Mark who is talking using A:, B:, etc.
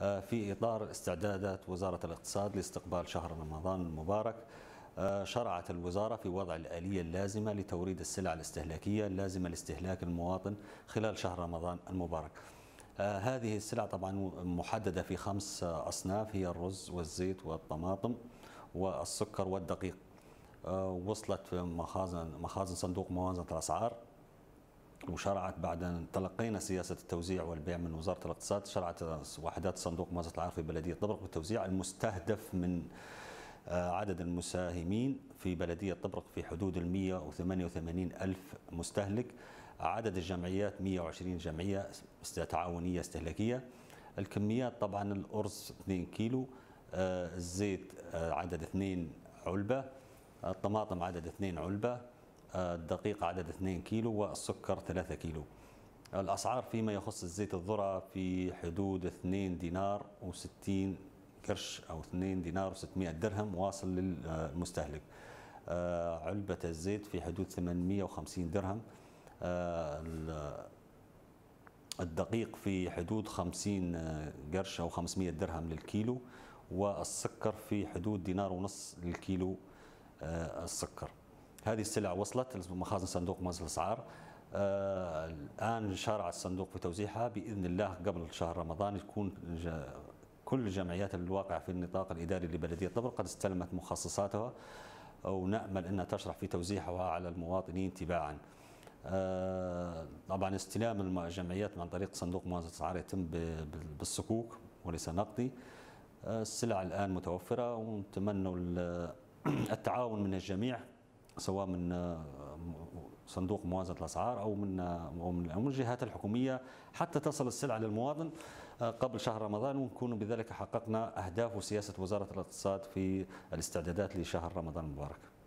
A: آه، في إطار استعدادات وزارة الاقتصاد لاستقبال شهر رمضان المبارك آه، شرعت الوزارة في وضع الآلية اللازمة لتوريد السلع الاستهلاكية اللازمة لاستهلاك المواطن خلال شهر رمضان المبارك آه، هذه السلع طبعا محددة في خمس أصناف هي الرز والزيت والطماطم والسكر والدقيق وصلت مخازن, مخازن صندوق موازنة الأسعار وشرعت بعد أن تلقينا سياسة التوزيع والبيع من وزارة الاقتصاد شرعت وحدات صندوق مؤسسة العرف في بلدية طبرق بالتوزيع المستهدف من آه، عدد المساهمين في بلدية طبرق في حدود ال 188 ألف مستهلك عدد الجمعيات 120 جمعية تعاونية استهلاكية الكميات طبعا الأرز 2 كيلو آه، الزيت آه، عدد 2 علبة الطماطم عدد 2 علبة الدقيق عدد 2 كيلو والسكر 3 كيلو الأسعار فيما يخص الزيت الذرة في حدود 2 دينار و60 قرش أو 2 دينار و600 درهم واصل للمستهلك آه، علبة الزيت في حدود 850 درهم آه، الدقيق في حدود 50 قرش أو 500 درهم للكيلو والسكر في حدود دينار ونص للكيلو آه، السكر هذه السلع وصلت لمخازن صندوق منزل الاسعار آه، الان شارع الصندوق في توزيعها باذن الله قبل شهر رمضان تكون كل الجمعيات الواقعه في النطاق الاداري لبلديه طبر قد استلمت مخصصاتها ونامل انها تشرح في توزيعها على المواطنين تباعا. آه، طبعا استلام الجمعيات عن طريق صندوق موازنه الاسعار يتم بالصكوك وليس نقدي. آه، السلع الان متوفره ونتمنى التعاون من الجميع سواء من آه، صندوق موازنه الاسعار او من آه، او من الجهات الحكوميه حتى تصل السلعه للمواطن آه، قبل شهر رمضان ونكون بذلك حققنا اهداف وسياسه وزاره الاقتصاد في الاستعدادات لشهر رمضان المبارك.